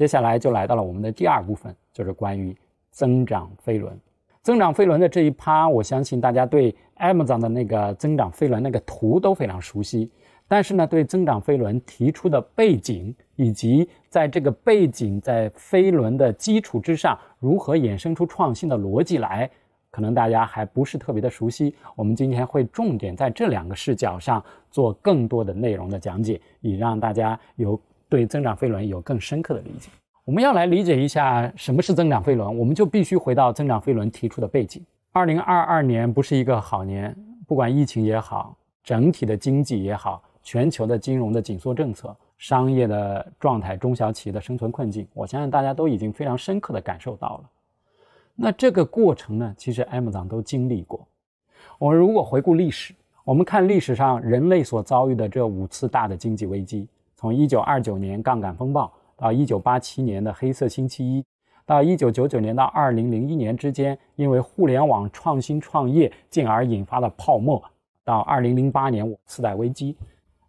接下来就来到了我们的第二部分，就是关于增长飞轮。增长飞轮的这一趴，我相信大家对 Amazon 的那个增长飞轮那个图都非常熟悉。但是呢，对增长飞轮提出的背景以及在这个背景在飞轮的基础之上如何衍生出创新的逻辑来，可能大家还不是特别的熟悉。我们今天会重点在这两个视角上做更多的内容的讲解，以让大家有。对增长飞轮有更深刻的理解。我们要来理解一下什么是增长飞轮，我们就必须回到增长飞轮提出的背景。二零二二年不是一个好年，不管疫情也好，整体的经济也好，全球的金融的紧缩政策，商业的状态，中小企业的生存困境，我相信大家都已经非常深刻的感受到了。那这个过程呢，其实 Amazon 都经历过。我们如果回顾历史，我们看历史上人类所遭遇的这五次大的经济危机。从一九二九年杠杆风暴到一九八七年的黑色星期一，到一九九九年到二零零一年之间，因为互联网创新创业，进而引发了泡沫，到二零零八年次贷危机，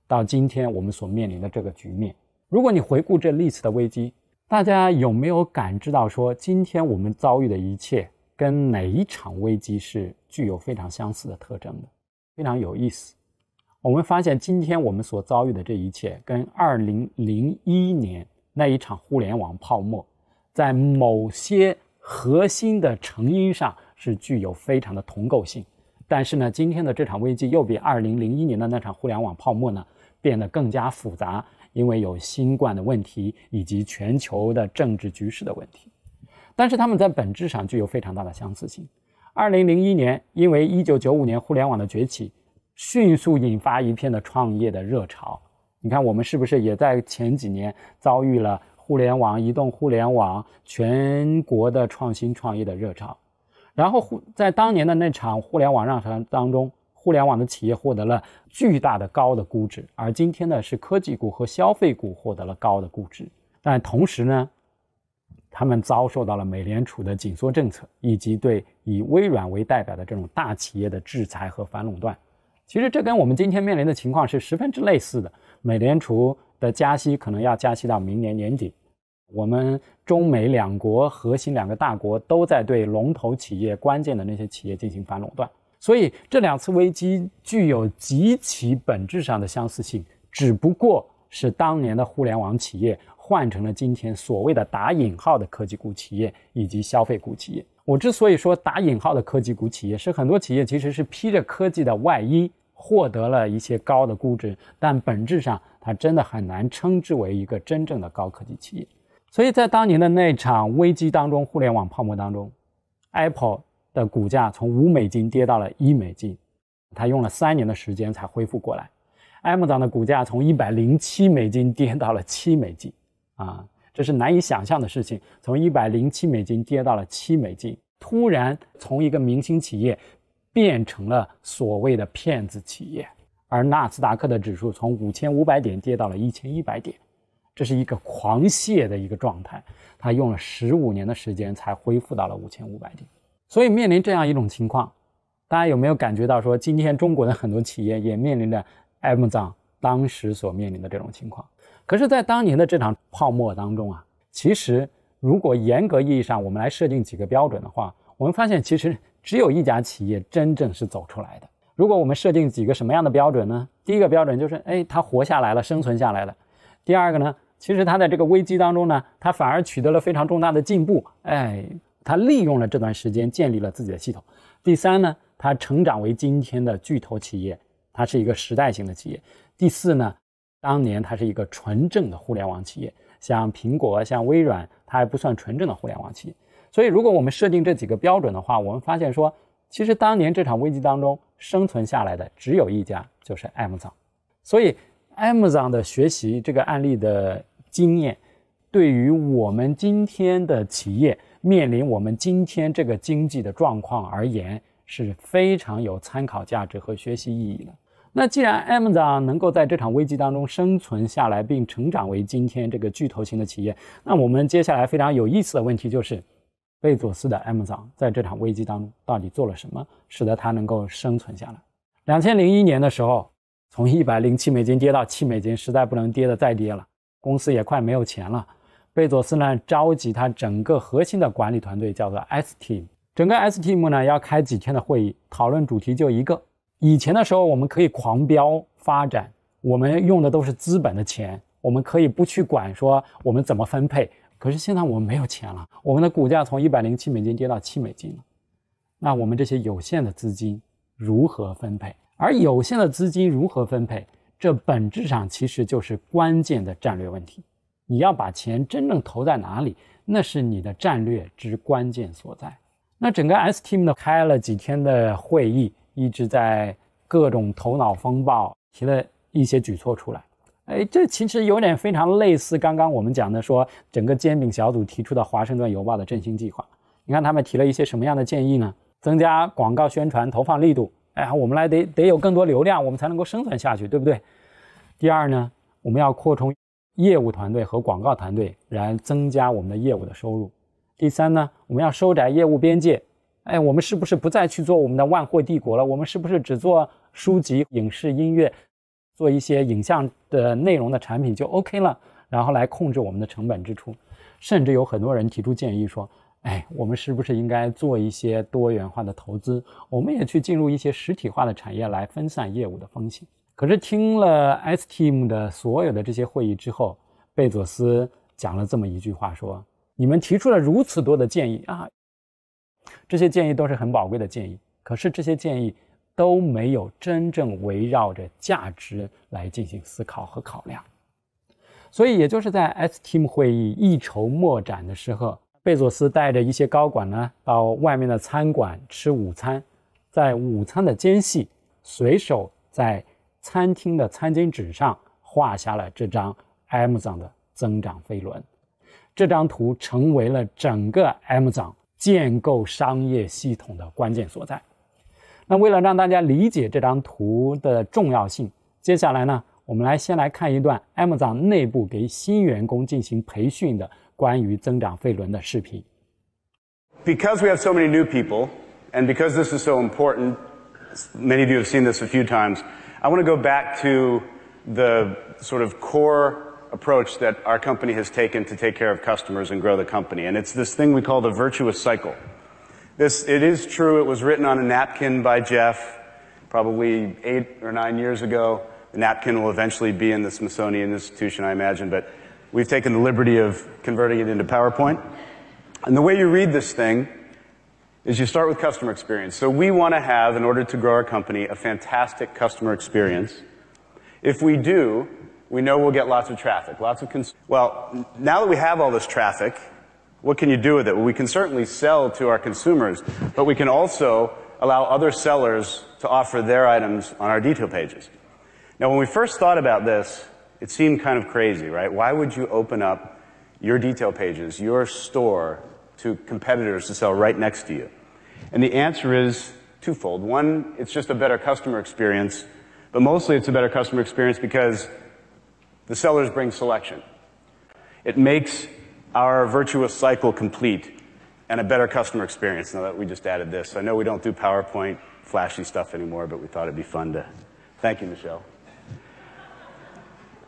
到今天我们所面临的这个局面。如果你回顾这历次的危机，大家有没有感知到说今天我们遭遇的一切跟哪一场危机是具有非常相似的特征的？非常有意思。我们发现，今天我们所遭遇的这一切，跟2001年那一场互联网泡沫，在某些核心的成因上是具有非常的同构性。但是呢，今天的这场危机又比2001年的那场互联网泡沫呢变得更加复杂，因为有新冠的问题以及全球的政治局势的问题。但是它们在本质上具有非常大的相似性。2001年，因为1995年互联网的崛起。迅速引发一片的创业的热潮。你看，我们是不是也在前几年遭遇了互联网、移动互联网全国的创新创业的热潮？然后，互在当年的那场互联网浪潮当中，互联网的企业获得了巨大的高的估值。而今天呢，是科技股和消费股获得了高的估值。但同时呢，他们遭受到了美联储的紧缩政策，以及对以微软为代表的这种大企业的制裁和反垄断。其实这跟我们今天面临的情况是十分之类似的。美联储的加息可能要加息到明年年底，我们中美两国核心两个大国都在对龙头企业、关键的那些企业进行反垄断，所以这两次危机具有极其本质上的相似性，只不过是当年的互联网企业换成了今天所谓的打引号的科技股企业以及消费股企业。我之所以说打引号的科技股企业，是很多企业其实是披着科技的外衣。获得了一些高的估值，但本质上它真的很难称之为一个真正的高科技企业。所以在当年的那场危机当中，互联网泡沫当中，Apple 的股价从五美金跌到了一美金，它用了三年的时间才恢复过来。Amazon 的股价从一百零七美金跌到了七美金，啊，这是难以想象的事情，从一百零七美金跌到了七美金，突然从一个明星企业。变成了所谓的骗子企业，而纳斯达克的指数从五千五百点跌到了一千一百点，这是一个狂泻的一个状态。它用了十五年的时间才恢复到了五千五百点。所以面临这样一种情况，大家有没有感觉到说，今天中国的很多企业也面临着 M 姆当时所面临的这种情况？可是，在当年的这场泡沫当中啊，其实如果严格意义上我们来设定几个标准的话，我们发现其实。只有一家企业真正是走出来的。如果我们设定几个什么样的标准呢？第一个标准就是，哎，它活下来了，生存下来了。第二个呢，其实它在这个危机当中呢，它反而取得了非常重大的进步。哎，它利用了这段时间建立了自己的系统。第三呢，它成长为今天的巨头企业，它是一个时代性的企业。第四呢，当年它是一个纯正的互联网企业，像苹果、像微软，它还不算纯正的互联网企业。所以，如果我们设定这几个标准的话，我们发现说，其实当年这场危机当中生存下来的只有一家，就是 Amazon。所以，Amazon 的学习这个案例的经验，对于我们今天的企业面临我们今天这个经济的状况而言，是非常有参考价值和学习意义的。那既然 Amazon 能够在这场危机当中生存下来并成长为今天这个巨头型的企业，那我们接下来非常有意思的问题就是。贝佐斯的 Amazon 在这场危机当中到底做了什么，使得他能够生存下来？两千零一年的时候，从一百零七美金跌到七美金，实在不能跌的再跌了，公司也快没有钱了。贝佐斯呢召集他整个核心的管理团队，叫做 S team，整个 S team 呢要开几天的会议，讨论主题就一个：以前的时候我们可以狂飙发展，我们用的都是资本的钱，我们可以不去管说我们怎么分配。可是现在我们没有钱了，我们的股价从一百零七美金跌到七美金了，那我们这些有限的资金如何分配？而有限的资金如何分配，这本质上其实就是关键的战略问题。你要把钱真正投在哪里，那是你的战略之关键所在。那整个 S team 呢，开了几天的会议，一直在各种头脑风暴，提了一些举措出来。哎，这其实有点非常类似刚刚我们讲的，说整个煎饼小组提出的《华盛顿邮报》的振兴计划。你看他们提了一些什么样的建议呢？增加广告宣传投放力度，哎，我们来得得有更多流量，我们才能够生存下去，对不对？第二呢，我们要扩充业务团队和广告团队，然增加我们的业务的收入。第三呢，我们要收窄业务边界，哎，我们是不是不再去做我们的万货帝国了？我们是不是只做书籍、影视、音乐？做一些影像的内容的产品就 OK 了，然后来控制我们的成本支出，甚至有很多人提出建议说：“哎，我们是不是应该做一些多元化的投资？我们也去进入一些实体化的产业来分散业务的风险。”可是听了 S.T.M 的所有的这些会议之后，贝佐斯讲了这么一句话说：“你们提出了如此多的建议啊，这些建议都是很宝贵的建议。可是这些建议。”都没有真正围绕着价值来进行思考和考量，所以也就是在 S Team 会议一筹莫展的时候，贝佐斯带着一些高管呢到外面的餐馆吃午餐，在午餐的间隙，随手在餐厅的餐巾纸上画下了这张 Amazon 的增长飞轮，这张图成为了整个 Amazon 建构商业系统的关键所在。那为了让大家理解这张图的重要性，接下来呢，我们来先来看一段 Amazon 内部给新员工进行培训的关于增长费轮的视频。Because we have so many new people, and because this is so important, many of you have seen this a few times. I want to go back to the sort of core approach that our company has taken to take care of customers and grow the company. And it's this thing we call the virtuous cycle. This, it is true, it was written on a napkin by Jeff probably eight or nine years ago. The napkin will eventually be in the Smithsonian Institution, I imagine, but we've taken the liberty of converting it into PowerPoint. And the way you read this thing is you start with customer experience. So we want to have, in order to grow our company, a fantastic customer experience. If we do, we know we'll get lots of traffic, lots of cons- Well, now that we have all this traffic, what can you do with it? Well, we can certainly sell to our consumers, but we can also allow other sellers to offer their items on our detail pages. Now, when we first thought about this, it seemed kind of crazy, right? Why would you open up your detail pages, your store, to competitors to sell right next to you? And the answer is twofold. One, it's just a better customer experience, but mostly it's a better customer experience because the sellers bring selection. It makes our virtuous cycle complete and a better customer experience. Now that we just added this, I know we don't do PowerPoint flashy stuff anymore, but we thought it'd be fun to. Thank you, Michelle.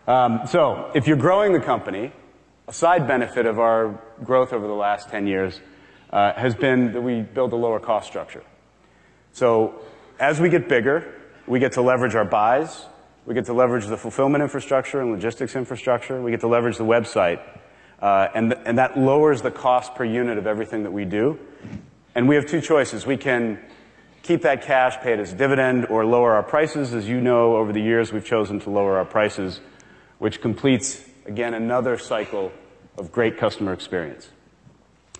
Um, so, if you're growing the company, a side benefit of our growth over the last 10 years uh, has been that we build a lower cost structure. So, as we get bigger, we get to leverage our buys, we get to leverage the fulfillment infrastructure and logistics infrastructure, we get to leverage the website uh, and, th- and that lowers the cost per unit of everything that we do. And we have two choices. We can keep that cash, pay it as dividend, or lower our prices. As you know, over the years, we've chosen to lower our prices, which completes, again, another cycle of great customer experience.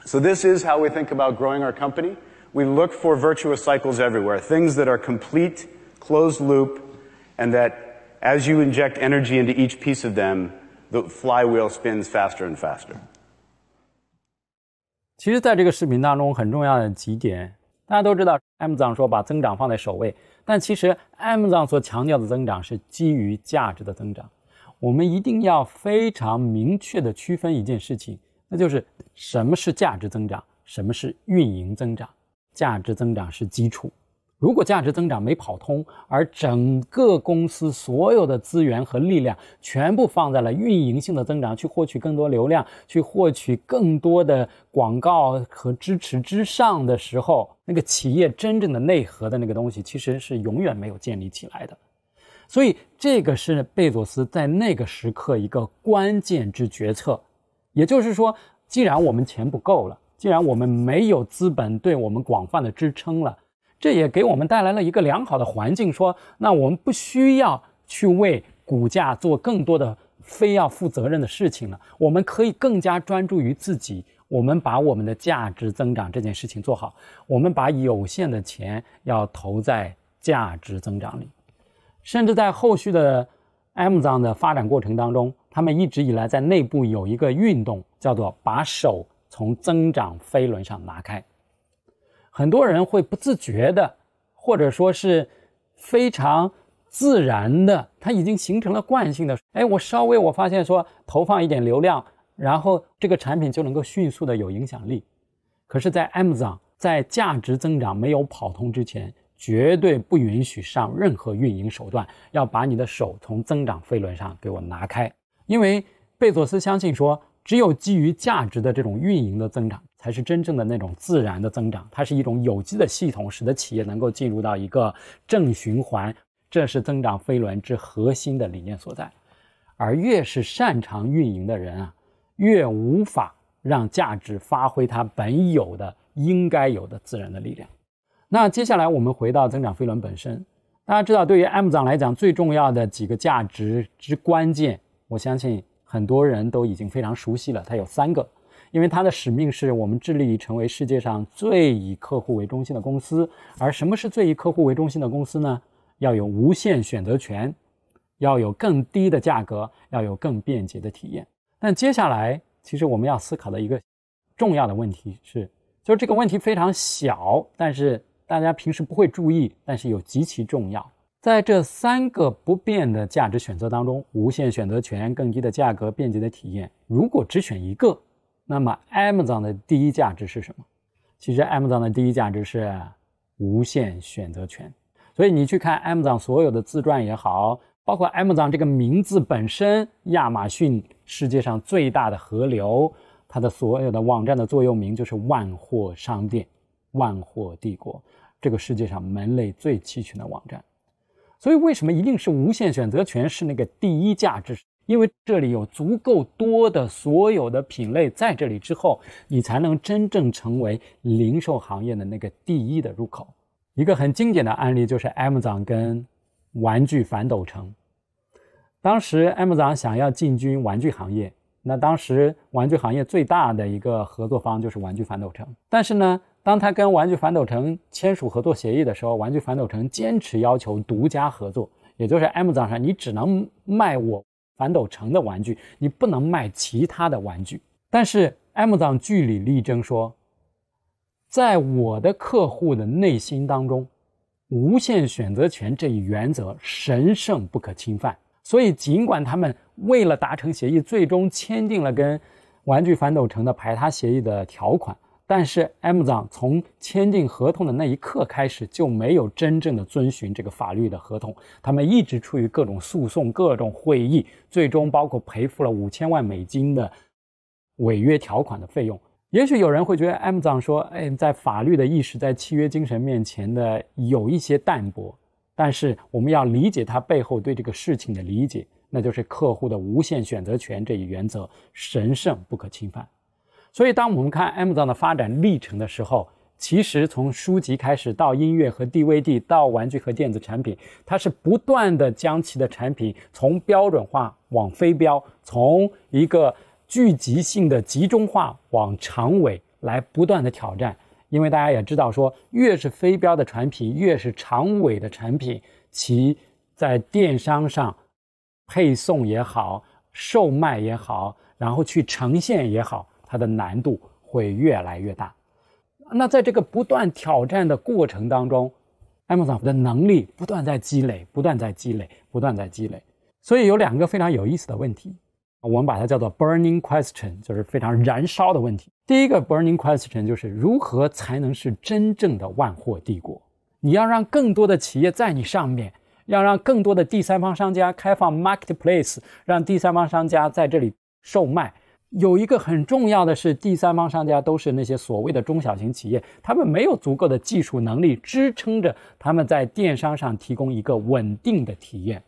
So this is how we think about growing our company. We look for virtuous cycles everywhere, things that are complete, closed loop, and that as you inject energy into each piece of them, the flywheel spins faster and faster。其实，在这个视频当中，很重要的几点，大家都知道，Amazon 说把增长放在首位，但其实 Amazon 所强调的增长是基于价值的增长。我们一定要非常明确的区分一件事情，那就是什么是价值增长，什么是运营增长。价值增长是基础。如果价值增长没跑通，而整个公司所有的资源和力量全部放在了运营性的增长，去获取更多流量，去获取更多的广告和支持之上的时候，那个企业真正的内核的那个东西其实是永远没有建立起来的。所以，这个是贝佐斯在那个时刻一个关键之决策。也就是说，既然我们钱不够了，既然我们没有资本对我们广泛的支撑了。这也给我们带来了一个良好的环境，说那我们不需要去为股价做更多的非要负责任的事情了，我们可以更加专注于自己，我们把我们的价值增长这件事情做好，我们把有限的钱要投在价值增长里，甚至在后续的 Amazon 的发展过程当中，他们一直以来在内部有一个运动，叫做把手从增长飞轮上拿开。很多人会不自觉的，或者说是非常自然的，它已经形成了惯性的。哎，我稍微我发现说投放一点流量，然后这个产品就能够迅速的有影响力。可是，在 Amazon 在价值增长没有跑通之前，绝对不允许上任何运营手段，要把你的手从增长飞轮上给我拿开。因为贝佐斯相信说，只有基于价值的这种运营的增长。才是真正的那种自然的增长，它是一种有机的系统，使得企业能够进入到一个正循环。这是增长飞轮之核心的理念所在。而越是擅长运营的人啊，越无法让价值发挥它本有的、应该有的自然的力量。那接下来我们回到增长飞轮本身。大家知道，对于 Amazon 来讲，最重要的几个价值之关键，我相信很多人都已经非常熟悉了。它有三个。因为它的使命是我们致力于成为世界上最以客户为中心的公司。而什么是最以客户为中心的公司呢？要有无限选择权，要有更低的价格，要有更便捷的体验。但接下来，其实我们要思考的一个重要的问题是，就是这个问题非常小，但是大家平时不会注意，但是又极其重要。在这三个不变的价值选择当中，无限选择权、更低的价格、便捷的体验，如果只选一个。那么，Amazon 的第一价值是什么？其实，Amazon 的第一价值是无限选择权。所以，你去看 Amazon 所有的自传也好，包括 Amazon 这个名字本身——亚马逊世界上最大的河流，它的所有的网站的座右铭就是“万货商店”、“万货帝国”，这个世界上门类最齐全的网站。所以，为什么一定是无限选择权是那个第一价值？因为这里有足够多的所有的品类在这里之后，你才能真正成为零售行业的那个第一的入口。一个很经典的案例就是 Amazon 跟玩具反斗城。当时 Amazon 想要进军玩具行业，那当时玩具行业最大的一个合作方就是玩具反斗城。但是呢，当他跟玩具反斗城签署合作协议的时候，玩具反斗城坚持要求独家合作，也就是 Amazon 你只能卖我。反斗城的玩具，你不能卖其他的玩具。但是埃 o n 据理力争说，在我的客户的内心当中，无限选择权这一原则神圣不可侵犯。所以，尽管他们为了达成协议，最终签订了跟玩具反斗城的排他协议的条款。但是，z 姆 n 从签订合同的那一刻开始就没有真正的遵循这个法律的合同，他们一直处于各种诉讼、各种会议，最终包括赔付了五千万美金的违约条款的费用。也许有人会觉得 z 姆 n 说：“哎，在法律的意识、在契约精神面前的有一些淡薄。”但是，我们要理解他背后对这个事情的理解，那就是客户的无限选择权这一原则神圣不可侵犯。所以，当我们看 Amazon 的发展历程的时候，其实从书籍开始，到音乐和 DVD，到玩具和电子产品，它是不断的将其的产品从标准化往非标，从一个聚集性的集中化往长尾来不断的挑战。因为大家也知道，说越是非标的产品，越是长尾的产品，其在电商上配送也好，售卖也好，然后去呈现也好。它的难度会越来越大。那在这个不断挑战的过程当中，Amazon 的能力不断在积累，不断在积累，不断在积累。所以有两个非常有意思的问题，我们把它叫做 “burning question”，就是非常燃烧的问题。第一个 “burning question” 就是如何才能是真正的万货帝国？你要让更多的企业在你上面，要让更多的第三方商家开放 marketplace，让第三方商家在这里售卖。有一个很重要的是，第三方商家都是那些所谓的中小型企业，他们没有足够的技术能力支撑着他们在电商上提供一个稳定的体验。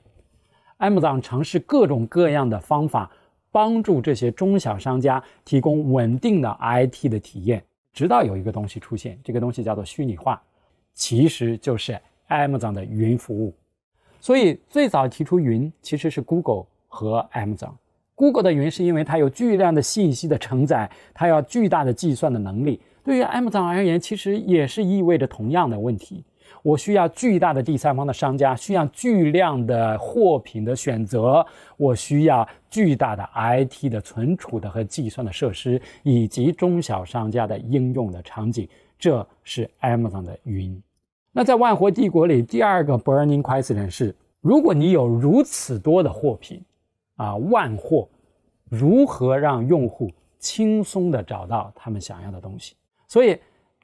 Amazon 尝试各种各样的方法，帮助这些中小商家提供稳定的 IT 的体验，直到有一个东西出现，这个东西叫做虚拟化，其实就是 Amazon 的云服务。所以最早提出云其实是 Google 和 Amazon。Google 的云是因为它有巨量的信息的承载，它要巨大的计算的能力。对于 Amazon 而言，其实也是意味着同样的问题：我需要巨大的第三方的商家，需要巨量的货品的选择，我需要巨大的 IT 的存储的和计算的设施，以及中小商家的应用的场景。这是 Amazon 的云。那在万国帝国里，第二个 burning question 是：如果你有如此多的货品，啊，万货如何让用户轻松地找到他们想要的东西？所以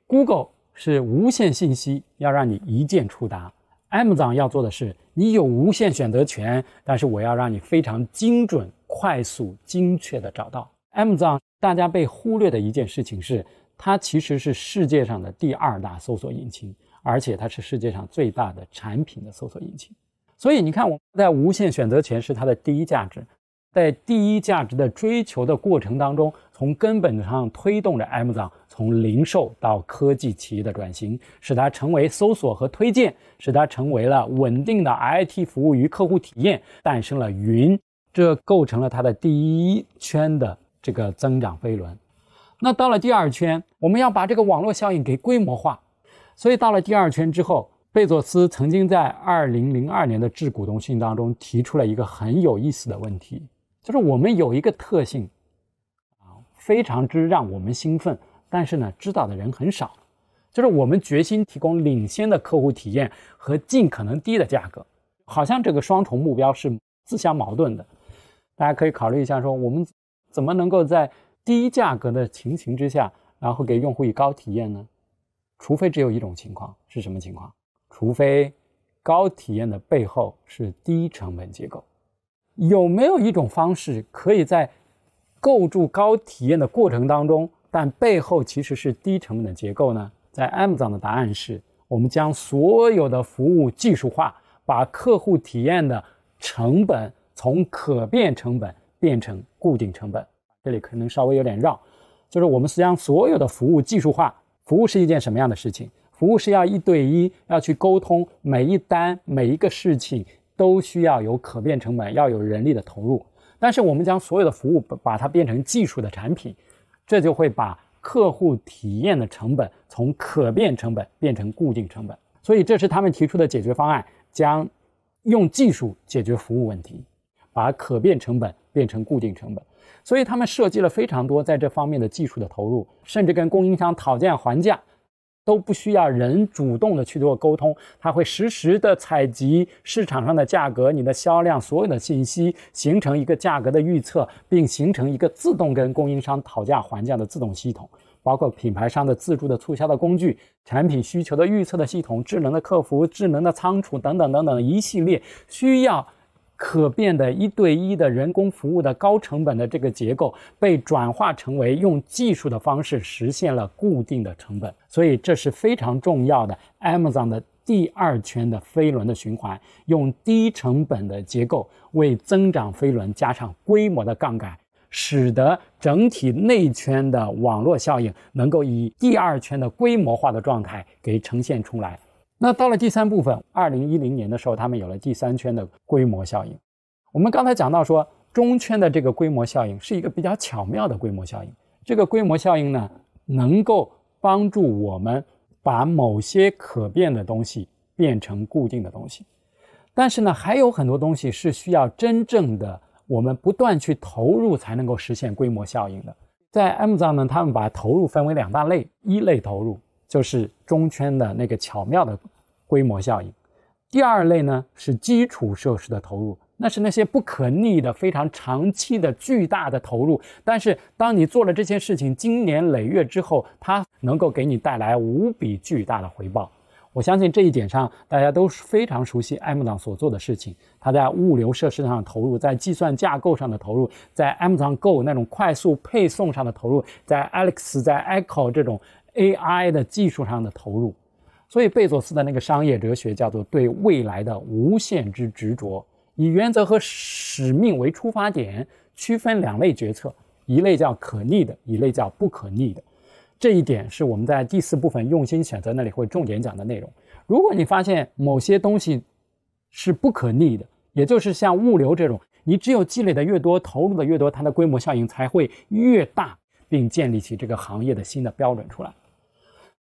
，Google 是无限信息，要让你一键触达 a m a z o n 要做的是，你有无限选择权，但是我要让你非常精准、快速、精确地找到。Amazon 大家被忽略的一件事情是，它其实是世界上的第二大搜索引擎，而且它是世界上最大的产品的搜索引擎。所以你看，我们在无限选择权是它的第一价值，在第一价值的追求的过程当中，从根本上推动着 Amazon 从零售到科技企业的转型，使它成为搜索和推荐，使它成为了稳定的 IT 服务与客户体验，诞生了云，这构成了它的第一圈的这个增长飞轮。那到了第二圈，我们要把这个网络效应给规模化，所以到了第二圈之后。贝佐斯曾经在二零零二年的致股东信当中提出了一个很有意思的问题，就是我们有一个特性，啊，非常之让我们兴奋，但是呢，知道的人很少。就是我们决心提供领先的客户体验和尽可能低的价格，好像这个双重目标是自相矛盾的。大家可以考虑一下，说我们怎么能够在低价格的情形之下，然后给用户以高体验呢？除非只有一种情况，是什么情况？除非高体验的背后是低成本结构，有没有一种方式可以在构筑高体验的过程当中，但背后其实是低成本的结构呢？在 Amazon 的答案是，我们将所有的服务技术化，把客户体验的成本从可变成本变成固定成本。这里可能稍微有点绕，就是我们是将所有的服务技术化。服务是一件什么样的事情？服务是要一对一，要去沟通，每一单每一个事情都需要有可变成本，要有人力的投入。但是我们将所有的服务把它变成技术的产品，这就会把客户体验的成本从可变成本变成固定成本。所以这是他们提出的解决方案：将用技术解决服务问题，把可变成本变成固定成本。所以他们设计了非常多在这方面的技术的投入，甚至跟供应商讨价还价。都不需要人主动的去做沟通，它会实时的采集市场上的价格、你的销量所有的信息，形成一个价格的预测，并形成一个自动跟供应商讨价还价的自动系统，包括品牌商的自助的促销的工具、产品需求的预测的系统、智能的客服、智能的仓储等等等等一系列需要。可变的一对一的人工服务的高成本的这个结构被转化成为用技术的方式实现了固定的成本，所以这是非常重要的。Amazon 的第二圈的飞轮的循环，用低成本的结构为增长飞轮加上规模的杠杆，使得整体内圈的网络效应能够以第二圈的规模化的状态给呈现出来。那到了第三部分，二零一零年的时候，他们有了第三圈的规模效应。我们刚才讲到说，中圈的这个规模效应是一个比较巧妙的规模效应。这个规模效应呢，能够帮助我们把某些可变的东西变成固定的东西。但是呢，还有很多东西是需要真正的我们不断去投入才能够实现规模效应的。在 a M z o n 呢，他们把投入分为两大类，一类投入就是中圈的那个巧妙的。规模效应，第二类呢是基础设施的投入，那是那些不可逆的、非常长期的、巨大的投入。但是当你做了这些事情，经年累月之后，它能够给你带来无比巨大的回报。我相信这一点上，大家都非常熟悉 Amazon 所做的事情：它在物流设施上的投入，在计算架构上的投入，在 Amazon Go 那种快速配送上的投入，在 Alex 在 Echo 这种 AI 的技术上的投入。所以，贝佐斯的那个商业哲学叫做对未来的无限之执着，以原则和使命为出发点，区分两类决策：一类叫可逆的，一类叫不可逆的。这一点是我们在第四部分“用心选择”那里会重点讲的内容。如果你发现某些东西是不可逆的，也就是像物流这种，你只有积累的越多，投入的越多，它的规模效应才会越大，并建立起这个行业的新的标准出来。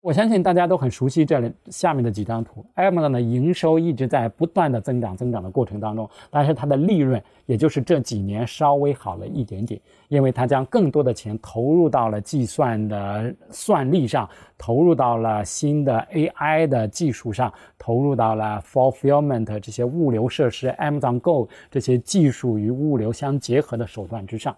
我相信大家都很熟悉这里下面的几张图。Amazon 的营收一直在不断的增长，增长的过程当中，但是它的利润也就是这几年稍微好了一点点，因为它将更多的钱投入到了计算的算力上，投入到了新的 AI 的技术上，投入到了 fulfillment 这些物流设施、Amazon Go 这些技术与物流相结合的手段之上。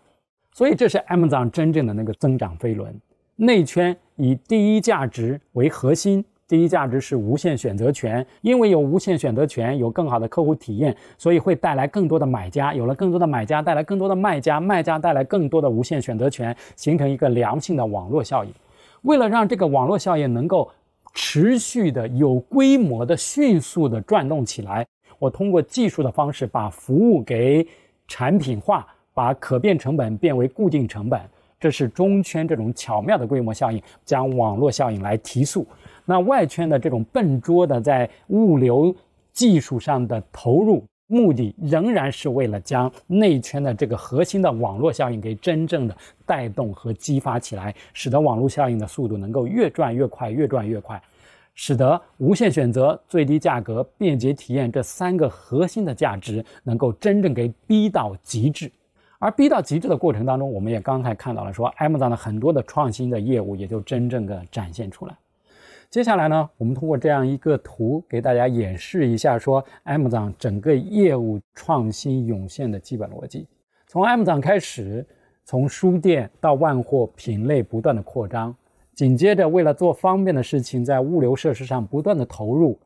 所以，这是 Amazon 真正的那个增长飞轮内圈。以第一价值为核心，第一价值是无限选择权，因为有无限选择权，有更好的客户体验，所以会带来更多的买家。有了更多的买家，带来更多的卖家，卖家带来更多的无限选择权，形成一个良性的网络效应。为了让这个网络效应能够持续的、有规模的、迅速的转动起来，我通过技术的方式把服务给产品化，把可变成本变为固定成本。这是中圈这种巧妙的规模效应，将网络效应来提速。那外圈的这种笨拙的在物流技术上的投入，目的仍然是为了将内圈的这个核心的网络效应给真正的带动和激发起来，使得网络效应的速度能够越转越快，越转越快，使得无限选择、最低价格、便捷体验这三个核心的价值能够真正给逼到极致。而逼到极致的过程当中，我们也刚才看到了，说 Amazon 的很多的创新的业务也就真正的展现出来。接下来呢，我们通过这样一个图给大家演示一下，说 Amazon 整个业务创新涌现的基本逻辑。从 Amazon 开始，从书店到万货品类不断的扩张，紧接着为了做方便的事情，在物流设施上不断的投入。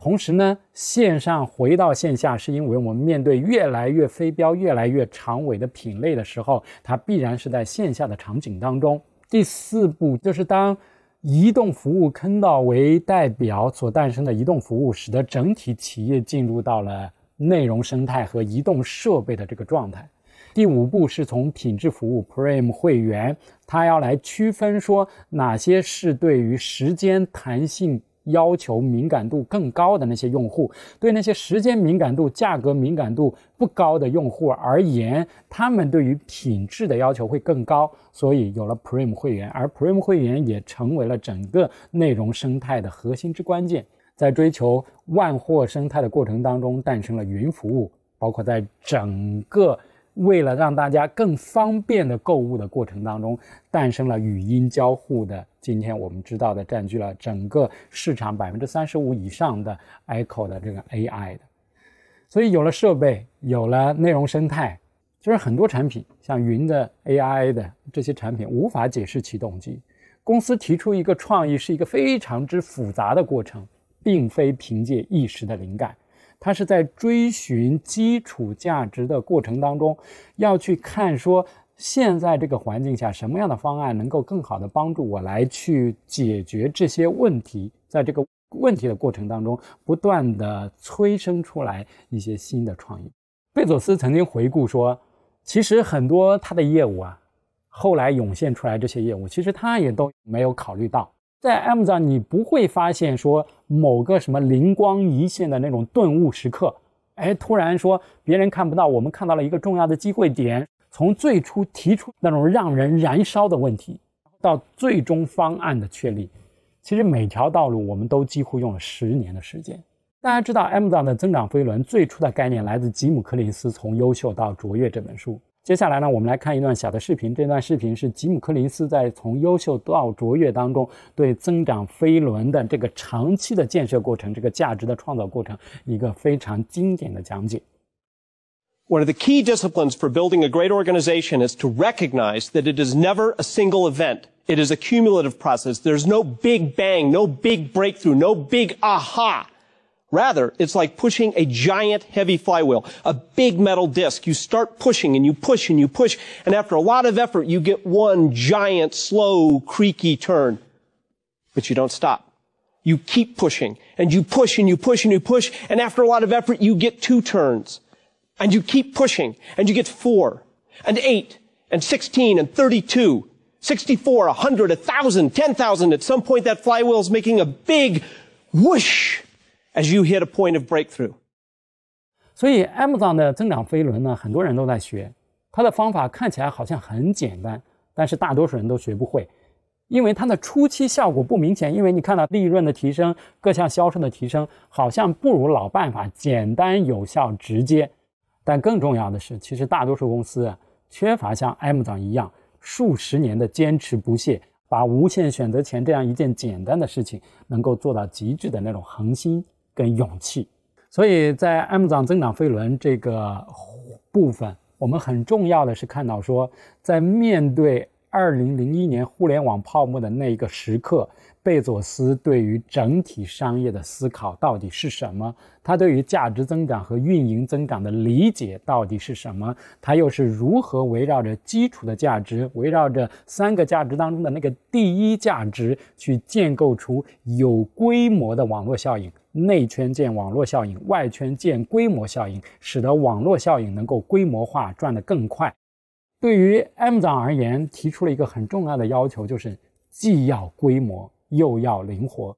同时呢，线上回到线下，是因为我们面对越来越非标、越来越长尾的品类的时候，它必然是在线下的场景当中。第四步就是当移动服务坑道为代表所诞生的移动服务，使得整体企业进入到了内容生态和移动设备的这个状态。第五步是从品质服务 Prime 会员，它要来区分说哪些是对于时间弹性。要求敏感度更高的那些用户，对那些时间敏感度、价格敏感度不高的用户而言，他们对于品质的要求会更高。所以有了 Prime 会员，而 Prime 会员也成为了整个内容生态的核心之关键。在追求万货生态的过程当中，诞生了云服务，包括在整个。为了让大家更方便的购物的过程当中，诞生了语音交互的。今天我们知道的，占据了整个市场百分之三十五以上的 Echo 的这个 AI 的。所以有了设备，有了内容生态，就是很多产品，像云的 AI 的这些产品，无法解释其动机。公司提出一个创意是一个非常之复杂的过程，并非凭借一时的灵感。他是在追寻基础价值的过程当中，要去看说现在这个环境下什么样的方案能够更好的帮助我来去解决这些问题，在这个问题的过程当中，不断的催生出来一些新的创意。贝佐斯曾经回顾说，其实很多他的业务啊，后来涌现出来这些业务，其实他也都没有考虑到。在 Amazon，你不会发现说某个什么灵光一现的那种顿悟时刻，哎，突然说别人看不到，我们看到了一个重要的机会点。从最初提出那种让人燃烧的问题，到最终方案的确立，其实每条道路我们都几乎用了十年的时间。大家知道 Amazon 的增长飞轮，最初的概念来自吉姆·克林斯《从优秀到卓越》这本书。接下来呢，我们来看一段小的视频。这段视频是吉姆·柯林斯在从优秀到卓越当中对增长飞轮的这个长期的建设过程、这个价值的创造过程一个非常经典的讲解。One of the key disciplines for building a great organization is to recognize that it is never a single event. It is a cumulative process. There's no big bang, no big breakthrough, no big aha. Rather, it's like pushing a giant heavy flywheel, a big metal disc. You start pushing and you push and you push, and after a lot of effort, you get one giant, slow, creaky turn. But you don't stop. You keep pushing, and you push and you push and you push, and after a lot of effort, you get two turns. And you keep pushing, and you get four, and eight, and 16, and 32, 64, 100, 1,000, 10,000. At some point, that flywheel is making a big whoosh as you hit a point of breakthrough。所以，Amazon 的增长飞轮呢，很多人都在学，它的方法看起来好像很简单，但是大多数人都学不会，因为它的初期效果不明显。因为你看到利润的提升、各项销售的提升，好像不如老办法简单、有效、直接。但更重要的是，其实大多数公司啊，缺乏像 Amazon 一样数十年的坚持不懈，把无限选择权这样一件简单的事情能够做到极致的那种恒心。跟勇气，所以在 m a z 增长飞轮这个部分，我们很重要的是看到说，在面对二零零一年互联网泡沫的那一个时刻。贝佐斯对于整体商业的思考到底是什么？他对于价值增长和运营增长的理解到底是什么？他又是如何围绕着基础的价值，围绕着三个价值当中的那个第一价值，去建构出有规模的网络效应，内圈建网络效应，外圈建规模效应，使得网络效应能够规模化，赚得更快？对于 Amazon 而言，提出了一个很重要的要求，就是既要规模。又要灵活。